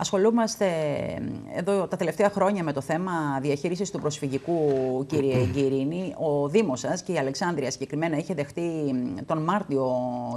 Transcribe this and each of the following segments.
Ασχολούμαστε εδώ τα τελευταία χρόνια με το θέμα διαχείρισης του προσφυγικού, κύριε Γκυρίνη. Ο Δήμος σας και η Αλεξάνδρεια συγκεκριμένα είχε δεχτεί τον Μάρτιο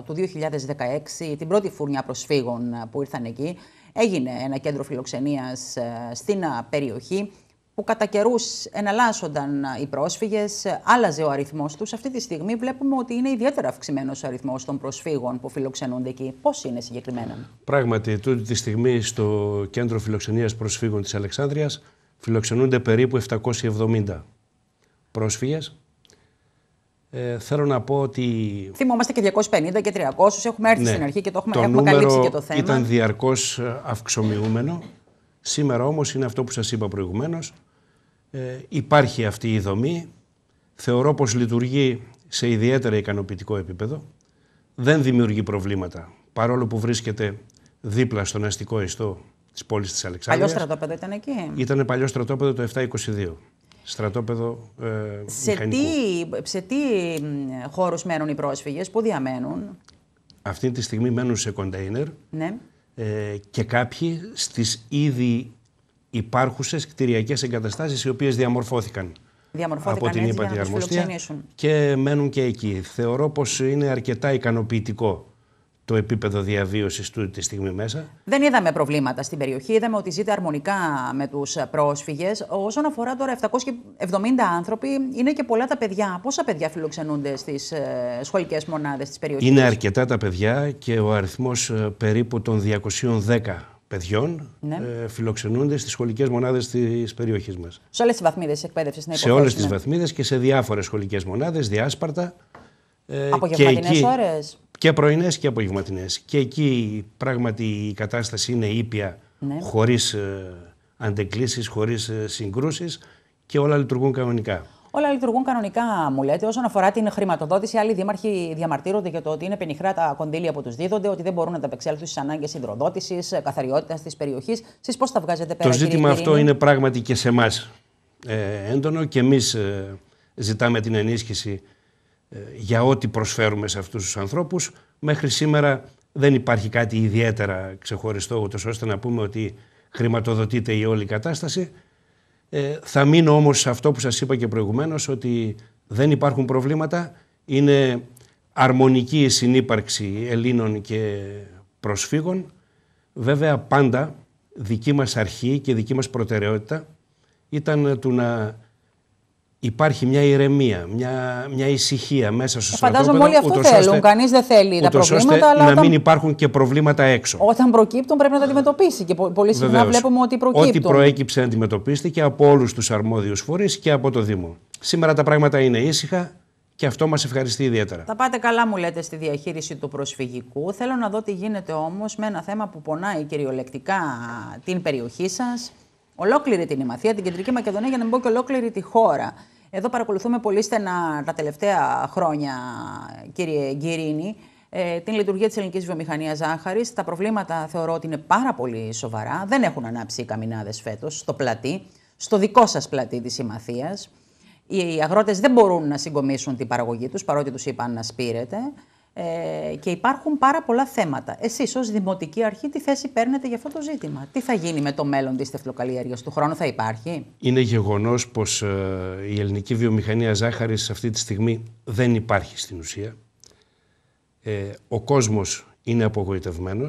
του 2016 την πρώτη φούρνια προσφύγων που ήρθαν εκεί. Έγινε ένα κέντρο φιλοξενίας ε, στην ε, περιοχή που κατά καιρούς εναλλάσσονταν οι πρόσφυγες, ε, άλλαζε ο αριθμός τους. Αυτή τη στιγμή βλέπουμε ότι είναι ιδιαίτερα αυξημένος ο αριθμός των προσφύγων που φιλοξενούνται εκεί. Πώς είναι συγκεκριμένα. Πράγματι, τούτη τη στιγμή στο κέντρο φιλοξενίας προσφύγων της Αλεξάνδρεια φιλοξενούνται περίπου 770 πρόσφυγες. Ε, θέλω να πω ότι. Θυμόμαστε και 250 και 300. Έχουμε έρθει ναι. στην αρχή και το έχουμε, το καλύψει και το θέμα. Ήταν διαρκώς αυξομοιούμενο. Σήμερα όμως είναι αυτό που σας είπα προηγουμένως, ε, υπάρχει αυτή η δομή. Θεωρώ πως λειτουργεί σε ιδιαίτερα ικανοποιητικό επίπεδο. Δεν δημιουργεί προβλήματα, παρόλο που βρίσκεται δίπλα στον αστικό ιστό της πόλης της Αλεξάνδρειας. Παλιό στρατόπεδο ήταν εκεί. Ήταν παλιό στρατόπεδο το 722. Στρατόπεδο ε, σε μηχανικού. τι, σε τι χώρους μένουν οι πρόσφυγες, πού διαμένουν. Αυτή τη στιγμή μένουν σε κοντέινερ ναι. ε, και κάποιοι στις ήδη υπάρχουσες κτηριακές εγκαταστάσεις οι οποίες διαμορφώθηκαν. Διαμορφώθηκαν από την Υπατή αρμοστία και μένουν και εκεί. Θεωρώ πως είναι αρκετά ικανοποιητικό το επίπεδο διαβίωσης του τη στιγμή μέσα. Δεν είδαμε προβλήματα στην περιοχή. Είδαμε ότι ζείτε αρμονικά με τους πρόσφυγες. Όσον αφορά τώρα 770 άνθρωποι, είναι και πολλά τα παιδιά. Πόσα παιδιά φιλοξενούνται στις ε, σχολικές μονάδες της περιοχής. Είναι αρκετά τα παιδιά και ο αριθμός ε, περίπου των 210 παιδιών ναι. ε, φιλοξενούνται στις σχολικές μονάδες της περιοχής μας. Σε όλες τις βαθμίδες εκπαίδευση, ναι. Σε όλες τι βαθμίδες και σε διάφορες σχολικές μονάδες, διάσπαρτα. Ε, Απογευματινέ ώρες. Και πρωινές και απογευματινέ. Και εκεί πράγματι η κατάσταση είναι ήπια, ναι. χωρίς ε, αντεκλήσει, χωρίς ε, συγκρούσεις και όλα λειτουργούν κανονικά. Όλα λειτουργούν κανονικά, μου λέτε. Όσον αφορά την χρηματοδότηση, άλλοι δήμαρχοι διαμαρτύρονται για το ότι είναι πενιχρά τα κονδύλια που τους δίδονται, ότι δεν μπορούν να ανταπεξέλθουν στις ανάγκες υδροδότησης, καθαριότητας της περιοχής. Εσείς πώς τα βγάζετε πέρα, Το ζήτημα αυτό είναι πράγματι και σε εμάς ε, έντονο και εμείς ε, ζητάμε την ενίσχυση ε, για ό,τι προσφέρουμε σε αυτούς τους ανθρώπους. Μέχρι σήμερα δεν υπάρχει κάτι ιδιαίτερα ξεχωριστό, ούτως ώστε να πούμε ότι χρηματοδοτείται η όλη κατάσταση. Ε, θα μείνω όμως σε αυτό που σας είπα και προηγουμένως, ότι δεν υπάρχουν προβλήματα, είναι αρμονική η συνύπαρξη Ελλήνων και προσφύγων. Βέβαια πάντα δική μας αρχή και δική μας προτεραιότητα ήταν του να υπάρχει μια ηρεμία, μια, μια ησυχία μέσα στο στρατόπεδο. Φαντάζομαι όλοι αυτό θέλουν. Κανείς δεν θέλει τα προβλήματα. Ώστε αλλά να μην υπάρχουν και προβλήματα έξω. Όταν προκύπτουν πρέπει να τα αντιμετωπίσει. Και πολύ συχνά βλέπουμε ότι προκύπτουν. Ό,τι προέκυψε αντιμετωπίστηκε από όλους τους αρμόδιους φορείς και από το Δήμο. Σήμερα τα πράγματα είναι ήσυχα. Και αυτό μας ευχαριστεί ιδιαίτερα. Θα πάτε καλά, μου λέτε, στη διαχείριση του προσφυγικού. Θέλω να δω τι γίνεται όμως με ένα θέμα που πονάει κυριολεκτικά την περιοχή σας Ολόκληρη την Ημαθία, την Κεντρική Μακεδονία, για να μην πω και ολόκληρη τη χώρα. Εδώ παρακολουθούμε πολύ στενά τα τελευταία χρόνια, κύριε Γκυρίνη, ε, την λειτουργία της ελληνικής βιομηχανίας ζάχαρη. Τα προβλήματα θεωρώ ότι είναι πάρα πολύ σοβαρά. Δεν έχουν ανάψει οι καμινάδες φέτος στο πλατή, στο δικό σας πλατή της Ημαθία. Οι αγρότες δεν μπορούν να συγκομίσουν την παραγωγή τους, παρότι τους είπαν να σπείρετε. Ε, και υπάρχουν πάρα πολλά θέματα. Εσείς, ως Δημοτική Αρχή, τι θέση παίρνετε για αυτό το ζήτημα. Τι θα γίνει με το μέλλον της τεφλοκαλλιέργειας του χρόνου, θα υπάρχει. Είναι γεγονός πως ε, η ελληνική βιομηχανία ζάχαρης αυτή τη στιγμή δεν υπάρχει στην ουσία. Ε, ο κόσμος είναι απογοητευμένος.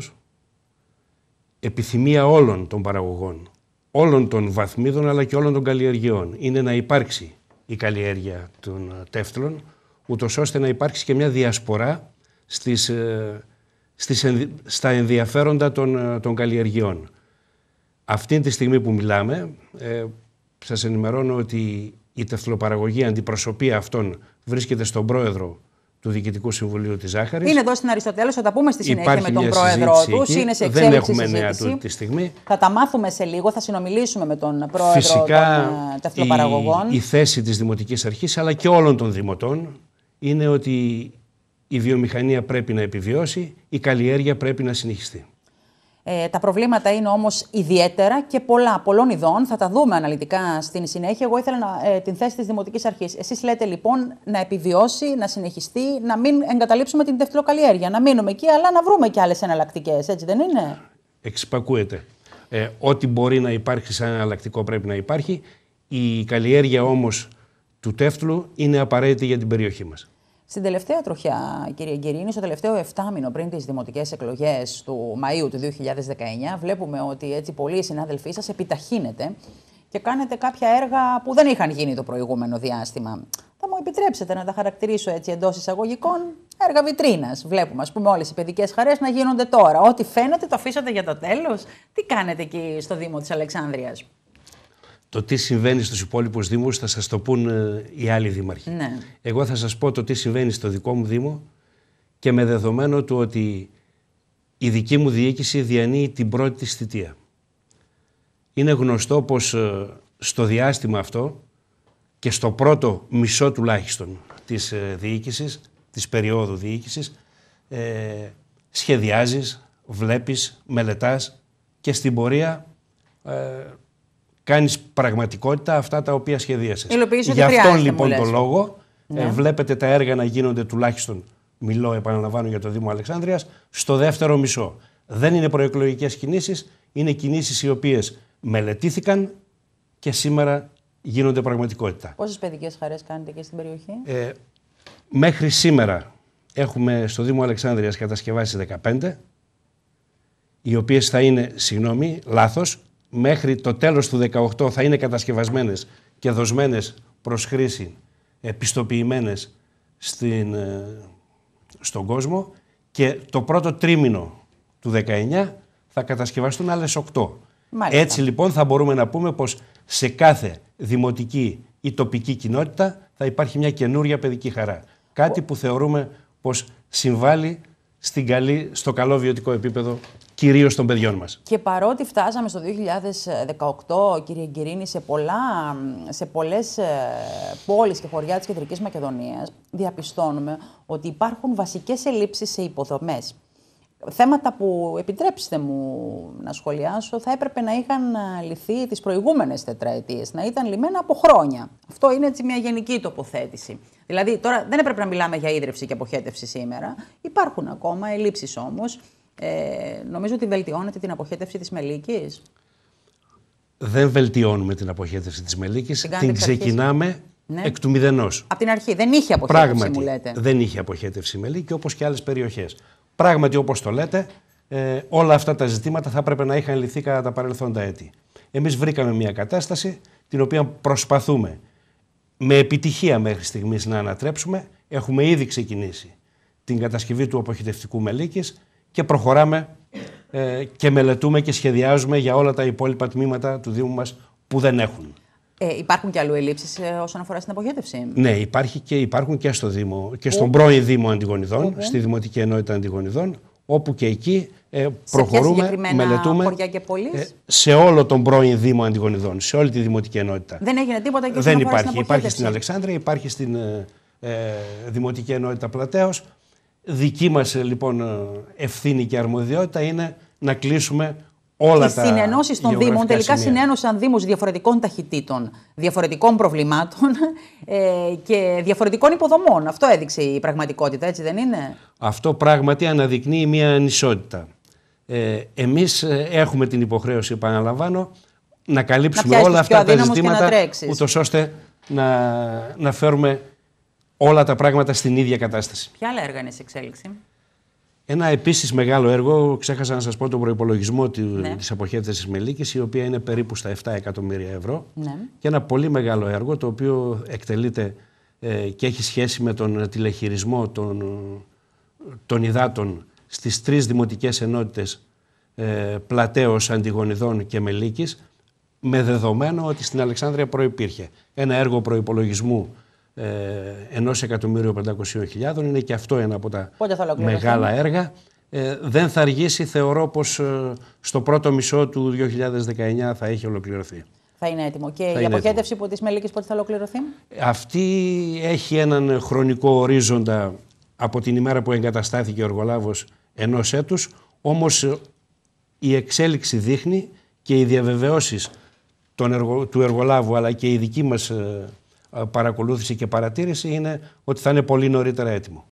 Επιθυμία όλων των παραγωγών, όλων των βαθμίδων αλλά και όλων των καλλιεργειών είναι να υπάρξει η καλλιέργεια των ε, τέφτλων, ούτως ώστε να υπάρξει και μια διασπορά στις, ε, στις, στα ενδιαφέροντα των, ε, των καλλιεργειών. Αυτή τη στιγμή που μιλάμε, ε, σας ενημερώνω ότι η τεφλοπαραγωγή αντιπροσωπεία αυτών βρίσκεται στον πρόεδρο του Διοικητικού Συμβουλίου της Ζάχαρης. Είναι εδώ στην Αριστοτέλε, θα τα πούμε στη συνέχεια με τον πρόεδρό του. Είναι σε Δεν έχουμε νέα του τη στιγμή. Θα τα μάθουμε σε λίγο, θα συνομιλήσουμε με τον πρόεδρο Φυσικά, των ε, τεφλοπαραγωγών. Η, η θέση της Δημοτικής Αρχής αλλά και όλων των Δημοτών είναι ότι η βιομηχανία πρέπει να επιβιώσει, η καλλιέργεια πρέπει να συνεχιστεί. Ε, τα προβλήματα είναι όμως ιδιαίτερα και πολλά, πολλών ειδών. Θα τα δούμε αναλυτικά στην συνέχεια. Εγώ ήθελα να, ε, την θέση της Δημοτικής Αρχής. Εσείς λέτε λοιπόν να επιβιώσει, να συνεχιστεί, να μην εγκαταλείψουμε την δευτεροκαλλιέργεια. Να μείνουμε εκεί, αλλά να βρούμε και άλλες εναλλακτικές, έτσι δεν είναι. Εξυπακούεται. Ε, ό,τι μπορεί να υπάρχει σαν εναλλακτικό πρέπει να υπάρχει. Η καλλιέργεια όμως του τέφτλου είναι απαραίτητη για την περιοχή μας. Στην τελευταία τροχιά, κύριε Γκυρίνη, στο τελευταίο 7 μήνο πριν τις δημοτικές εκλογές του Μαΐου του 2019, βλέπουμε ότι έτσι πολλοί συνάδελφοί σας επιταχύνετε και κάνετε κάποια έργα που δεν είχαν γίνει το προηγούμενο διάστημα. Θα μου επιτρέψετε να τα χαρακτηρίσω έτσι εντός εισαγωγικών έργα βιτρίνας. Βλέπουμε, ας πούμε, όλες οι παιδικές χαρές να γίνονται τώρα. Ό,τι φαίνεται το αφήσατε για το τέλος. Τι κάνετε εκεί στο Δήμο της Αλεξάνδρειας. Το τι συμβαίνει στους υπόλοιπους Δήμους θα σας το πούν ε, οι άλλοι δήμαρχοι. Ναι. Εγώ θα σας πω το τι συμβαίνει στο δικό μου Δήμο και με δεδομένο του ότι η δική μου διοίκηση διανύει την πρώτη της θητεία. Είναι γνωστό πως ε, στο διάστημα αυτό και στο πρώτο μισό τουλάχιστον της ε, διοίκησης, της περίοδου διοίκησης, ε, σχεδιάζεις, βλέπεις, μελετάς και στην πορεία ε, κάνεις πραγματικότητα αυτά τα οποία σχεδίασες. Γι' αυτόν λοιπόν το λόγο ε, ναι. βλέπετε τα έργα να γίνονται τουλάχιστον, μιλώ επαναλαμβάνω για το Δήμο Αλεξάνδρειας, στο δεύτερο μισό. Δεν είναι προεκλογικές κινήσεις, είναι κινήσεις οι οποίες μελετήθηκαν και σήμερα γίνονται πραγματικότητα. Πόσες παιδικές χαρές κάνετε και στην περιοχή, ε, Μέχρι σήμερα έχουμε στο Δήμο Αλεξάνδρειας κατασκευάσεις 15, οι οποίες θα είναι, συγγνώμη, λάθος, μέχρι το τέλος του 18 θα είναι κατασκευασμένες και δοσμένες προς χρήση, επιστοποιημένες στην, ε, στον κόσμο και το πρώτο τρίμηνο του 19 θα κατασκευαστούν άλλες 8. Έτσι λοιπόν θα μπορούμε να πούμε πως σε κάθε δημοτική ή τοπική κοινότητα θα υπάρχει μια καινούρια παιδική χαρά. Κάτι που θεωρούμε πως συμβάλλει στην στο καλό βιωτικό επίπεδο κυρίως των παιδιών μας. Και παρότι φτάσαμε στο 2018, κύριε Γκυρίνη, σε, πολλά, σε πολλές ε, πόλεις και χωριά της Κεντρικής Μακεδονίας, διαπιστώνουμε ότι υπάρχουν βασικές ελλείψεις σε υποδομές. Θέματα που, επιτρέψτε μου να σχολιάσω, θα έπρεπε να είχαν ε, λυθεί τις προηγούμενες τετραετίες, να ήταν λυμένα από χρόνια. Αυτό είναι έτσι μια γενική τοποθέτηση. Δηλαδή, τώρα δεν έπρεπε να μιλάμε για ίδρυυση και αποχέτευση σήμερα. Υπάρχουν ακόμα ελλείψεις όμως. Ε, νομίζω ότι βελτιώνεται την αποχέτευση της μελίκης. Δεν βελτιώνουμε την αποχέτευση της μελίκης, την, ξεκινάμε ναι. εκ του μηδενός. Από την αρχή, δεν είχε αποχέτευση Πράγματι, μου λέτε. δεν είχε αποχέτευση η μελίκη όπως και άλλες περιοχές. Πράγματι όπως το λέτε, ε, όλα αυτά τα ζητήματα θα έπρεπε να είχαν λυθεί κατά τα παρελθόντα έτη. Εμείς βρήκαμε μια κατάσταση την οποία προσπαθούμε με επιτυχία μέχρι στιγμής να ανατρέψουμε. Έχουμε ήδη ξεκινήσει την κατασκευή του αποχετευτικού μελίκης και προχωράμε ε, και μελετούμε και σχεδιάζουμε για όλα τα υπόλοιπα τμήματα του Δήμου μας που δεν έχουν. Ε, υπάρχουν και αλλού ελλείψεις ε, όσον αφορά στην απογέτευση. Ναι, υπάρχει και, υπάρχουν και, στο Δήμο, και στον πρώην Δήμο Αντιγονιδών, στη Δημοτική Ενότητα Αντιγονιδών, όπου και εκεί ε, προχωρούμε, μελετούμε ε, σε όλο τον πρώην Δήμο Αντιγονιδών, σε όλη τη Δημοτική Ενότητα. Δεν έγινε τίποτα και Δεν υπάρχει. Στην υπάρχει στην Αλεξάνδρεια, υπάρχει στην ε, Δημοτική Ενότητα Πλατέως, Δική μας ε, λοιπόν ε, ευθύνη και αρμοδιότητα είναι να κλείσουμε όλα τα τα. Οι συνενώσεις των Δήμων τελικά σημεία. συνένωσαν Δήμους διαφορετικών ταχυτήτων, διαφορετικών προβλημάτων ε, και διαφορετικών υποδομών. Αυτό έδειξε η πραγματικότητα, έτσι δεν είναι. Αυτό πράγματι αναδεικνύει μια ανισότητα. Ε, εμείς έχουμε την υποχρέωση, επαναλαμβάνω, να καλύψουμε όλα αυτά τα ζητήματα, ούτως ώστε να, να φέρουμε όλα τα πράγματα στην ίδια κατάσταση. Ποια άλλα έργα είναι σε εξέλιξη. Ένα επίσης μεγάλο έργο, ξέχασα να σας πω τον προπολογισμό ναι. της αποχέτευσης Μελίκης, η οποία είναι περίπου στα 7 εκατομμύρια ευρώ. Ναι. Και ένα πολύ μεγάλο έργο, το οποίο εκτελείται ε, και έχει σχέση με τον τηλεχειρισμό των, των υδάτων στις τρεις δημοτικές ενότητες ε, Πλατέω, Αντιγονιδών και Μελίκης, με δεδομένο ότι στην Αλεξάνδρεια προπήρχε ένα έργο προπολογισμού 500.000 ε, είναι και αυτό ένα από τα μεγάλα έργα. Ε, δεν θα αργήσει, θεωρώ πως ε, στο πρώτο μισό του 2019 θα έχει ολοκληρωθεί. Θα είναι έτοιμο. Και η αποχέτευση που της Μελίκης πότε θα ολοκληρωθεί? Αυτή έχει έναν χρονικό ορίζοντα από την ημέρα που εγκαταστάθηκε ο εργολάβος ενός έτους, όμως η εξέλιξη δείχνει και οι διαβεβαιώσεις του εργολάβου αλλά και η δική μας παρακολούθηση και παρατήρηση είναι ότι θα είναι πολύ νωρίτερα έτοιμο.